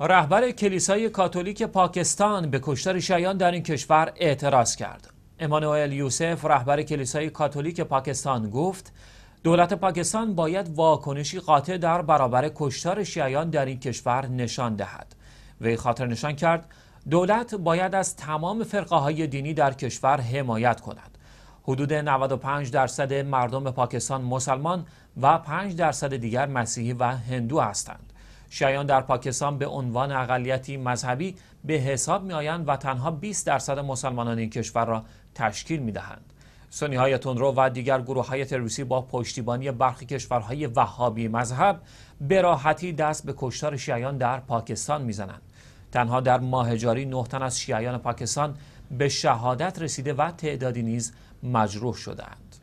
رهبر کلیسای کاتولیک پاکستان به کشتار شیعیان در این کشور اعتراض کرد. امانوئل یوسف رهبر کلیسای کاتولیک پاکستان گفت دولت پاکستان باید واکنشی قاطع در برابر کشتار شیعیان در این کشور نشان دهد. وی خاطر نشان کرد دولت باید از تمام فرقه های دینی در کشور حمایت کند. حدود 95 درصد مردم پاکستان مسلمان و 5 درصد دیگر مسیحی و هندو هستند. شیعیان در پاکستان به عنوان اقلیتی مذهبی به حساب می آیند و تنها 20 درصد مسلمانان این کشور را تشکیل می دهند. سنی های تندرو و دیگر گروه های تروریستی با پشتیبانی برخی کشورهای وهابی مذهب به راحتی دست به کشتار شیعیان در پاکستان میزنند. تنها در ماه جاری نه تن از شیعیان پاکستان به شهادت رسیده و تعدادی نیز مجروح شدند.